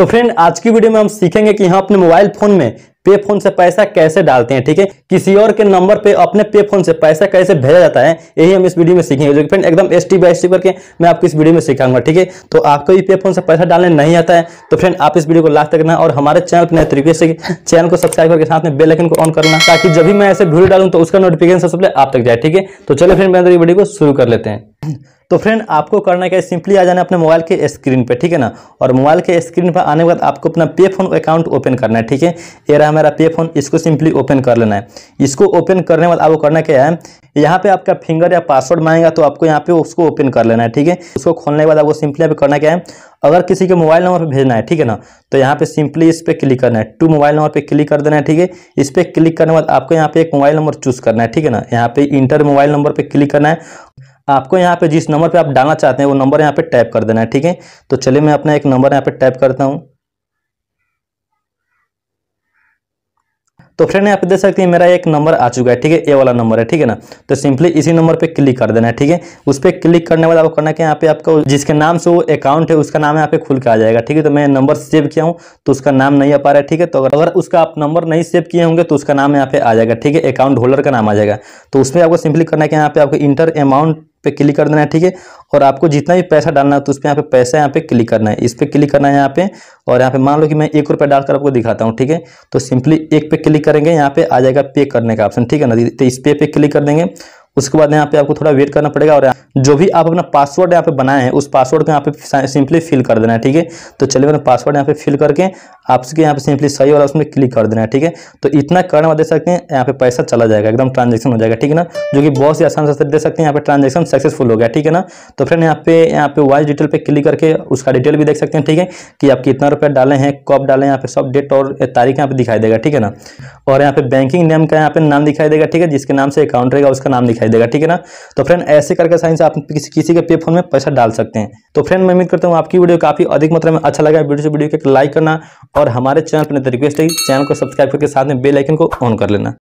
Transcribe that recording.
तो फ्रेंड आज की वीडियो में हम सीखेंगे कि यहाँ अपने मोबाइल फोन में पे फोन से पैसा कैसे डालते हैं ठीक है किसी और के नंबर पे अपने पे फोन से पैसा कैसे भेजा जाता है यही हम इस वीडियो में सीखेंगे जो कि फ्रेंड एकदम एस टी बाई एस करके मैं आपको इस वीडियो में सिखाऊंगा ठीक है तो आपको भी पे फोन से पैसा डालने नहीं आता है तो फ्रेंड आप इस वीडियो को लास्ट तक और हमारे चैनल पर नए तरीके से चैनल को सब्सक्राइब करके साथ में बेलाइकन को ऑन करना ताकि जब भी मैं ऐसे वीडियो डालूँ तो उसका नोटिफिकेशन सबसे पहले आप तक जाए ठीक है तो चलो फ्रेंड मैं वीडियो को शुरू कर लेते हैं तो फ्रेंड आपको करना क्या है सिंपली आ जाना अपने मोबाइल के स्क्रीन पे ठीक है ना और मोबाइल के स्क्रीन पर आने के बाद आपको अपना पे फोन अकाउंट ओपन करना है ठीक है ये है हमारा पे फोन इसको सिंपली ओपन कर लेना है इसको ओपन करने के बाद आपको करना क्या है यहाँ पे आपका फिंगर या पासवर्ड मांगेगा तो आपको यहाँ पे उसको ओपन कर लेना है ठीक है उसको खोलने के बाद आपको सिंपली यहाँ पे करना क्या है अगर किसी के मोबाइल नंबर पे भेजना है ठीक है ना तो यहाँ पे सिंपली इस पर क्लिक करना है टू मोबाइल नंबर पे क्लिक कर देना है ठीक है इस पर क्लिक करने के बाद आपको यहाँ पे एक मोबाइल नंबर चूज करना है ठीक है ना यहाँ पे इंटर मोबाइल नंबर पर क्लिक करना है आपको यहाँ पे जिस नंबर पर आप डालना चाहते हैं वो नंबर यहाँ पे टाइप कर देना है ठीक है तो चलिए मैं अपना एक नंबर यहाँ पे टाइप करता हूँ तो फ्रेंड यहाँ पे देख सकते हैं मेरा एक नंबर आ चुका है ठीक है ए वाला नंबर है ठीक है ना तो सिंपली इसी नंबर पे क्लिक कर देना है ठीक है उस पर क्लिक करने वाला आपको करना है कि यहाँ पे आपका जिसके नाम से वो अकाउंट है उसका नाम यहाँ पे खुल के आ जाएगा ठीक है तो मैं नंबर सेव किया हूँ तो उसका नाम नहीं आ पा रहा है ठीक है तो अगर उसका आप नंबर नहीं सेव किए होंगे तो उसका नाम यहाँ पे आ जाएगा ठीक है अकाउंट होल्डर का नाम आ जाएगा तो उसमें आपको सिंपली करना है कि यहाँ पे आपको इंटर अमाउंट पे क्लिक कर देना है ठीक है और आपको जितना भी पैसा डालना है तो उस पर यहाँ पे पैसा यहाँ पे क्लिक करना है इस पर क्लिक करना है यहाँ पे और यहाँ पे मान लो कि मैं एक रुपया डालकर आपको दिखाता हूँ ठीक है तो सिंपली एक पे क्लिक करेंगे यहाँ पे आ जाएगा पे करने का ऑप्शन ठीक है ना तो इस पे पे क्लिक कर देंगे उसके बाद यहाँ पे आपको थोड़ा वेट करना पड़ेगा और जो भी आप अपना पासवर्ड यहाँ पे बनाए हैं उस पासवर्ड को यहाँ पे सिंपली फिल कर देना है ठीक है तो चलिए मैंने पासवर्ड यहाँ पे फिल करके आपके यहाँ पे सिंपली सही वाला उसमें क्लिक कर देना है ठीक है तो इतना करने दे सकते हैं यहाँ पे पैसा चला जाएगा एकदम ट्रांजेक्शन हो जाएगा ठीक है ना जो कि बहुत ही आसान से दे सकते हैं यहाँ पे ट्रांजेक्शन सक्सेसफुल हो गया ठीक है ना तो फ्रेंड यहाँ पे यहाँ पे वाइज डिटेल पे क्लिक करके उसका डिटेल भी देख सकते हैं ठीक है कि आप कितना रुपया डाले हैं कब डाले यहाँ पे सब डेट और तारीख यहाँ पे दिखाई देगा ठीक है ना और यहाँ पे बैंकिंग नेम का यहाँ पे नाम दिखाई देगा ठीक है जिसके नाम से अकाउंट रहेगा उसका नाम दिखाई दिखाई देगा ठीक है ना तो फ्रेंड ऐसे करके साइन से आप किसी किसी के पे फोन में पैसा डाल सकते हैं तो फ्रेंड मैं उम्मीद करता हूँ आपकी वीडियो काफी अधिक मात्रा में अच्छा लगा वीडियो से वीडियो को लाइक करना और हमारे चैनल पर रिक्वेस्ट है चैनल को सब्सक्राइब करके साथ में बेलाइकन को ऑन कर लेना